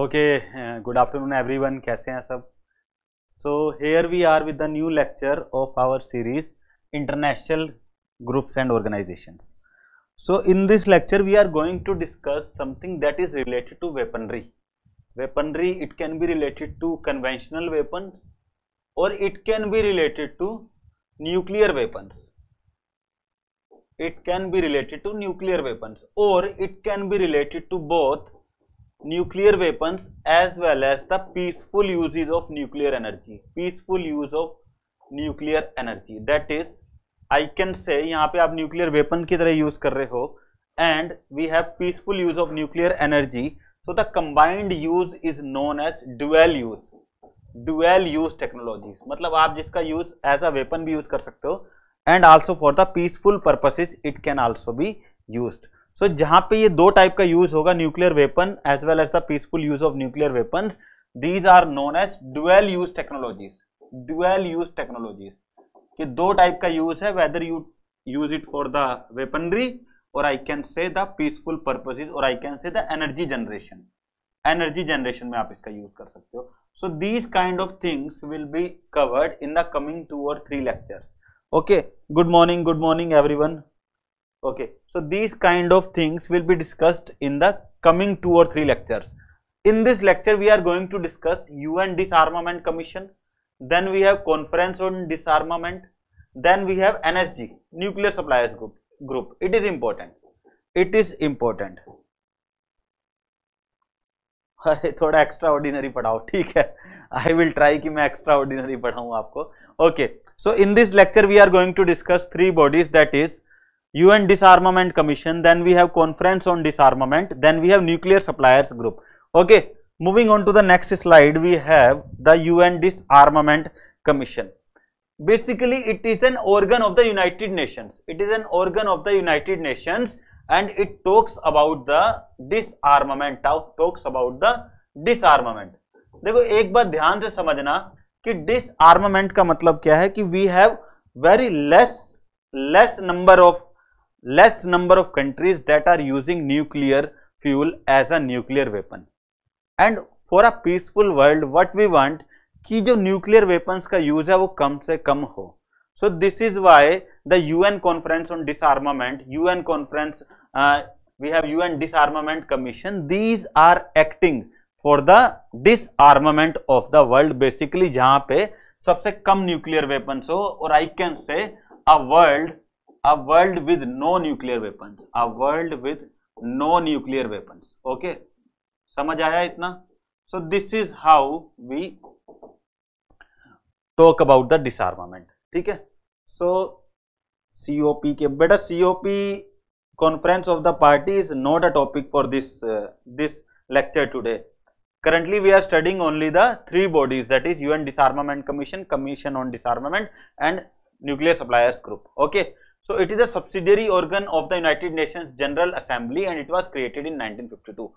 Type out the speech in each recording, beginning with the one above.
Okay good afternoon everyone कैसे हैं सब so here we are with the new lecture of our series international groups and organisations so in this lecture we are going to discuss something that is related to weaponry weaponry it can be related to conventional weapons or it can be related to nuclear weapons it can be related to nuclear weapons or it can be related to both nuclear weapon as well as the peaceful usages of nuclear energy peaceful use of nuclear energy that is I can say यहाँ पे आप nuclear weapon की तरह use कर रहे हो and we have peaceful use of nuclear energy so the combined use is known as dual use dual use technology मतलब आप जिसका यूज एज अ वेपन भी यूज कर सकते हो and also for the peaceful purposes it can also be use so so, जहां पे ये दो टाइप का यूज होगा nuclear weapon as well as the peaceful use of nuclear weapon these are known as dual use technologies dual use technologies ये दो type का use है whether you use it for the weaponry और I can say the peaceful purposes और I can say the energy generation energy generation में आप इसका use कर सकते हो so these kind of things will be covered in the coming two और three lectures okay good morning good morning one okay so these kind of things will be discussed in the coming two or three lectures in this lecture we are going to discuss un disarmament commission then we have conference on disarmament then we have nsg nuclear suppliers group group it is important it is important अरे थोड़ा extra ordinary पढ़ाओ ठीक है I will try कि मैं extra extraordinary पढ़ाऊँ आपको okay so in this lecture we are going to discuss three bodies that is UN Disarmament Commission, then we have Conference on Disarmament, then we have Nuclear Suppliers Group. Okay, moving on to the next slide, we have the UN Disarmament Commission. Basically, it is an organ of the United Nations. It is an organ of the United Nations and it talks about the disarmament, uh, talks about the disarmament. देखो एक बार ध्यान से समझना कि डिसआर्मामेंट का मतलब क्या है कि we have very less less number of less number of countries that are using nuclear fuel as a nuclear weapon and for a peaceful world what we want कि जो nuclear weapons का use है वो कम से कम हो so this is why the UN conference on disarmament UN conference uh, we have UN disarmament commission these are acting for the disarmament of the world basically जहां पे सबसे कम न्यूक्लियर वेपन्स हो और I can say a world a world with no nuclear weapons a world with no nuclear weapons okay समझ आया इतना so this is how we talk about the disarmament ठीक है so COP के बेटा COP conference of the party is not a topic for this uh, this lecture today currently we are studying only the three bodies that is UN disarmament commission commission on disarmament and nuclear suppliers group okay so it is a subsidiary organ of the United Nations General Assembly and it was created in 1952.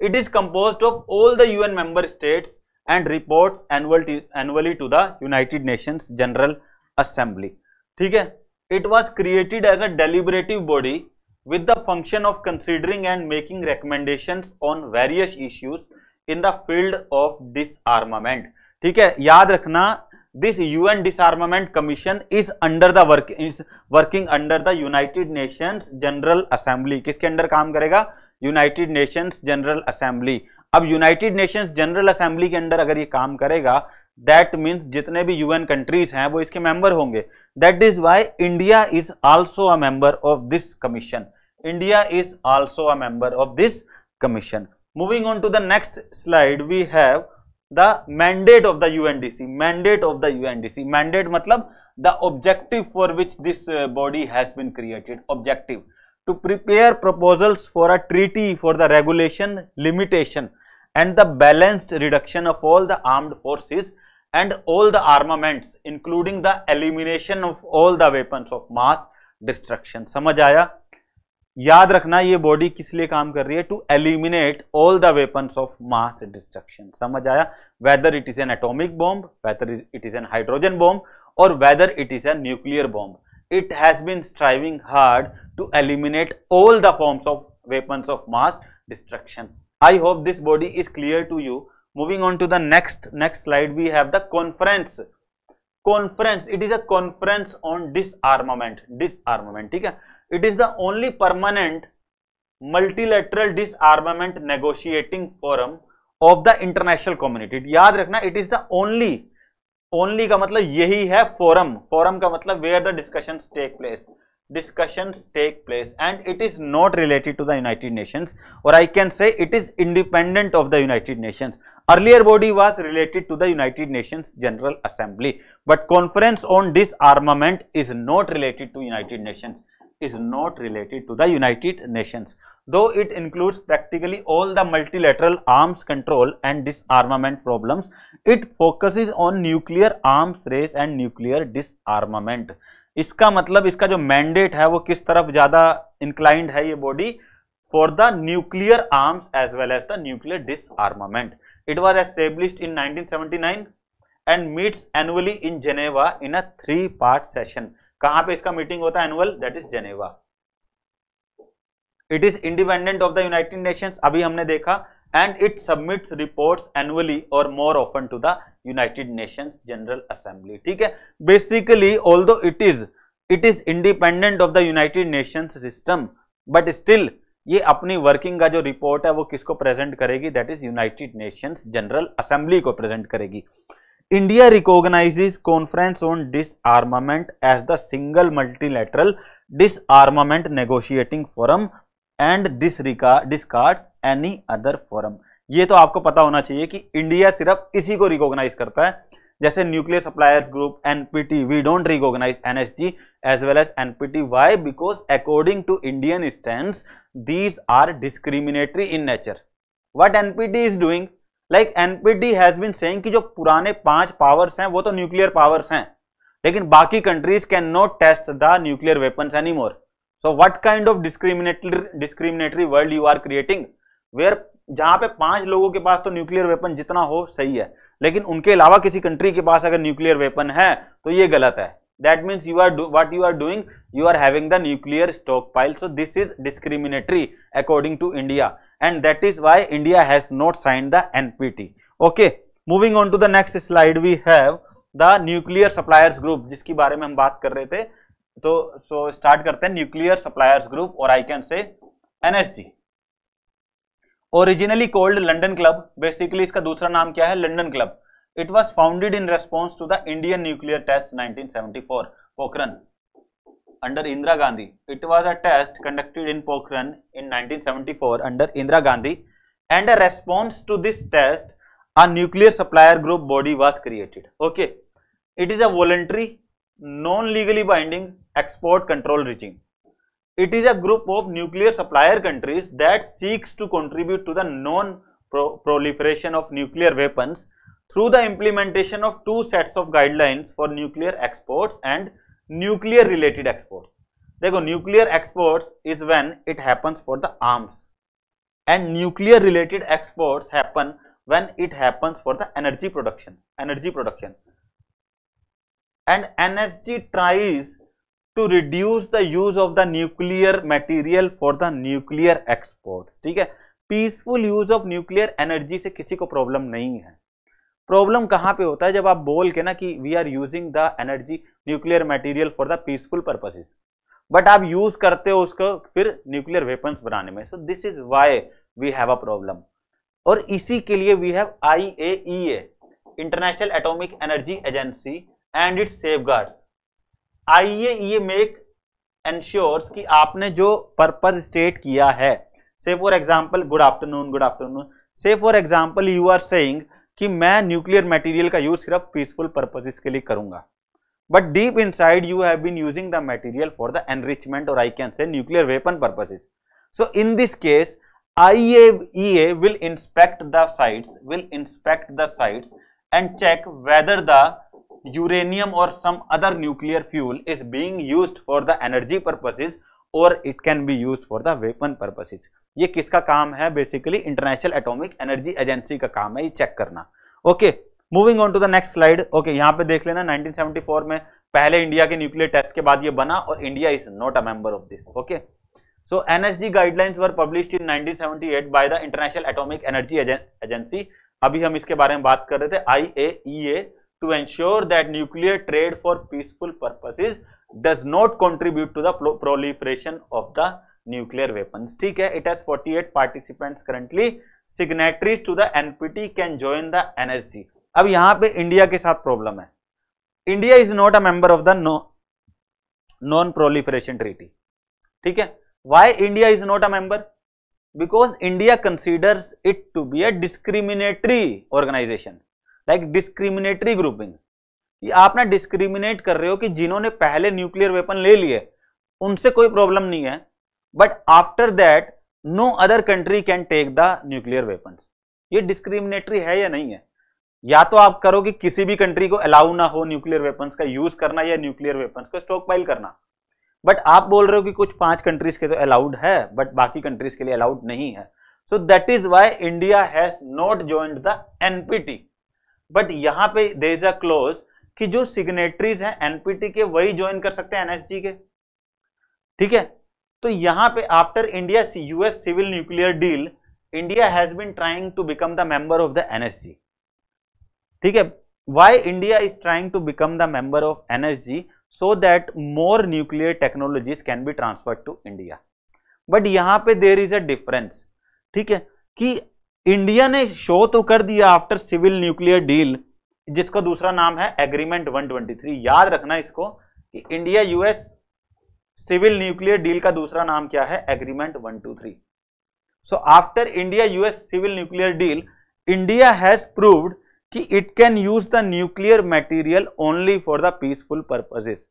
It is composed of all the UN member states and reports annual annually to the United Nations General Assembly. Okay. It was created as a deliberative body with the function of considering and making recommendations on various issues in the field of disarmament. ठीक है याद रखना this un disarmament commission is under the work working under the United united General Assembly किसके under काम करेगा United Nations General Assembly अब United Nations General Assembly के under अगर ये काम करेगा दैट मीन्स जितने भी यूएन कंट्रीज हैं वो इसके मेंबर होंगे that is why India is also a member of this commission India is also a member of this commission moving on to the next slide we have the mandate of the UNDC, mandate of the UNDC, mandate matlab the objective for which this uh, body has been created, objective to prepare proposals for a treaty for the regulation, limitation and the balanced reduction of all the armed forces and all the armaments including the elimination of all the weapons of mass destruction. Samajaya. aaya? याद रखना ये body किस लिए काम कर रही है to eliminate all the weapons of mass destruction समझ आया whether it is an atomic bomb whether it is an hydrogen bomb और whether it is an nuclear bomb it has been striving hard to eliminate all the forms of weapons of mass destruction I hope this body is clear to you moving on to next next next slide we have conference conference conference it is a conference on disarmament disarmament ठीक है it is the only permanent multilateral disarmament negotiating forum of the international community याद रखना it is the only only का मतलब यही है forum forum का मतलब are the discussion take place discussion take place and it is not related to the United Nation और I can say it is independent of the United Nation earlier body was related to the United Nation General assembly but conference on disarmament is not related to United Nation is not related to the United Nations, though it includes practically all the multilateral arms control and disarmament problems. It focuses on nuclear arms race and nuclear disarmament. iska matlab iska jo mandate hai wo kis taraf zyada inclined hai ye body for the nuclear arms as well as the nuclear disarmament it was established in 1979 and meets annually in Geneva in a three part session. कहां पे इसका meeting होता है annual that is Geneva it is independent of the United Nations अभी हमने देखा and it submits reports annually और more often to the United Nations General Assembly ठीक है basically although it is it is independent of the United Nations system but still ये अपनी working का जो रिपोर्ट है वो किसको प्रेजेंट करेगी that is United Nations General Assembly को प्रेजेंट करेगी India recognizes conference on Disarmament as the single multilateral disarmament negotiating forum and discards any other forum ये तो आपको पता होना चाहिए कि इंडिया सिर्फ इसी को रिकॉग्नाइज करता है जैसे nuclear suppliers group NPT we don't recognise NSG as well as NPT why because according to Indian stand these are discriminatory in nature what NPT is doing like NPD has been saying कि जो पुराने पांच powers हैं वो तो nuclear powers हैं लेकिन बाकी countries can not test the nuclear weapons any more so what kind of discriminatory discriminatory world you are creating where जहां पे पांच लोगों के पास तो न्यूक्लियर वेपन जितना हो सही है लेकिन उनके अलावा किसी कंट्री के पास अगर न्यूक्लियर वेपन है तो ये गलत है that means you are what you are doing you are having the nuclear stockpile so this is discriminatory according to India and that is why India has not signed the NPT. Okay, moving on to the next slide, we have the nuclear suppliers group जिसके बारे में हम बात कर रहे थे तो सो so start करते हैं न्यूक्लियर सप्लायर्स ग्रुप और I can say NSG originally called London club basically इसका दूसरा नाम क्या है London club it was founded in response to the Indian nuclear test 1974 Pokhran under Indira Gandhi. It was a test conducted in Pokhran in 1974 under Indira Gandhi and a response to this test a nuclear supplier group body was created. Okay. It is a voluntary non-legally binding export control regime. It is a group of nuclear supplier countries that seeks to contribute to the non-proliferation of nuclear weapons through the implementation of two sets of guidelines for nuclear exports and nuclear related export देखो nuclear export is when it happens for the arms and nuclear related export happen when it happens for the energy production energy production and NSG tries to reduce the use of the nuclear material for the nuclear export ठीक है peaceful use of nuclear energy से किसी को problem नहीं है problem कहां पे होता है जब आप बोल के ना कि we are using the energy nuclear material for the peaceful purposes but आप यूज करते हो उसको फिर न्यूक्लियर वेपन्स बनाने में so this is why we have a problem और इसी के लिए we have I A international atomic energy agency and its safeguards I A make ensure कि आपने जो पर्पज स्टेट किया है say for example good afternoon good afternoon say for example you are saying कि मैं nuclear material का use सिर्फ peaceful purposes के लिए करूंगा but deep inside you have been using the material for the enrichment और I can say nuclear weapon purposes so in this case I A will inspect the site will inspect the site and check whether the uranium और some other nuclear fuel is being use for the energy purposes और it can be use for the weapon purposes ये किसका काम है basically international atomic energy agency का काम है ये चेक करना okay moving on to the next slide okay यहाँ पे देख लेना 1974 में पहले इंडिया के न्यूक्लियर टेस्ट के बाद ये बना और India is not a member of this okay So NSG guidelines were publish in 1978 by the international Atomic energy agency अभी हम इसके बारे में बात कर रहे थे I A A to ensure that nuclear trade for peaceful purposes does not contribute to the proliferation of the nuclear weapons theek hai it has 48 participants currently signatories to the NPT can join the NSG ab yahan pe india ke sath problem hai india is not a member of the no non proliferation treaty theek hai why india is not a member because india considers it to be a discriminatory organization like discriminatory grouping ये आप ना discriminate कर रहे हो कि जिन्होंने पहले nuclear weapon ले लिए उनसे कोई प्रॉब्लम नहीं है but after that no other country can take the nuclear weapon ये डिस्क्रिमिनेटरी है या नहीं है या तो आप करो कि किसी भी कंट्री को अलाउ ना हो न्यूक्लियर वेपन्स का यूज करना या न्यूक्लियर वेपन्स को स्टॉक पाइल करना बट आप बोल रहे हो कि कुछ पांच कंट्रीज के तो अलाउड है बट बाकी कंट्रीज के लिए अलाउड नहीं है so that is why India has not joined the NPT but यहां पे दे इज अ क्लोज कि जो सिग्नेटरीज हैं एनपीटी के वही ज्वाइन कर सकते हैं एनएसजी के ठीक है तो यहां पे after India US civil nuclear deal India has been trying to become the member of the NSG ठीक है why India is trying to become the member of NSG so that more nuclear technology can be transfer to India but यहां पे there is a difference ठीक है कि India ने show तो कर दिया आफ्टर सिविल न्यूक्लियर डील जिसका दूसरा नाम है एग्रीमेंट 123 याद रखना इसको कि India US civil nuclear deal का दूसरा नाम क्या है agreement 123 so after India US civil nuclear deal India has proved कि it can use the nuclear material only for the peaceful purposes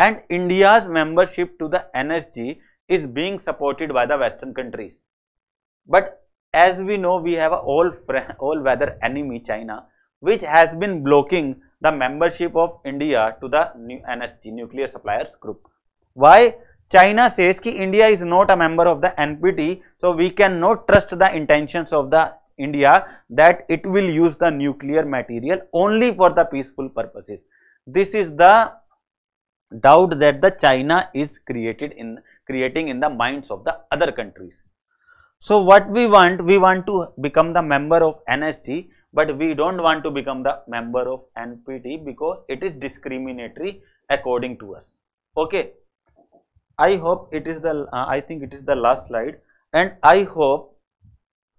and India's membership to the NSG is being supported by the western countries but as we know we have all all weather enemy China which has been blocking the membership of India to the NSG nuclear suppliers group. Why? China says ki India is not a member of the NPT, so we cannot trust the intentions of the India that it will use the nuclear material only for the peaceful purposes. This is the doubt that the China is created in creating in the minds of the other countries. So what we want, we want to become the member of NSG but we don't want to become the member of NPT because it is discriminatory according to us. Okay. I hope it is the, uh, I think it is the last slide and I hope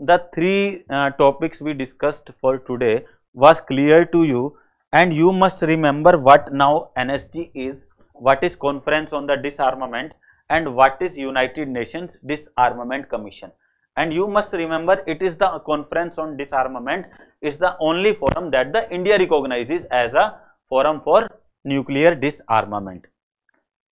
the three uh, topics we discussed for today was clear to you and you must remember what now NSG is, what is Conference on the Disarmament and what is United Nations Disarmament Commission and you must remember it is the conference on disarmament is the only forum that the India recognizes as a forum for nuclear disarmament.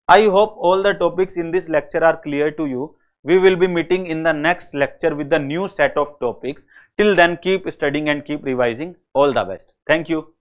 I hope all the topics in this lecture are clear to you. We will be meeting in the next lecture with the new set of topics. Till then keep studying and keep revising. All the best. Thank you.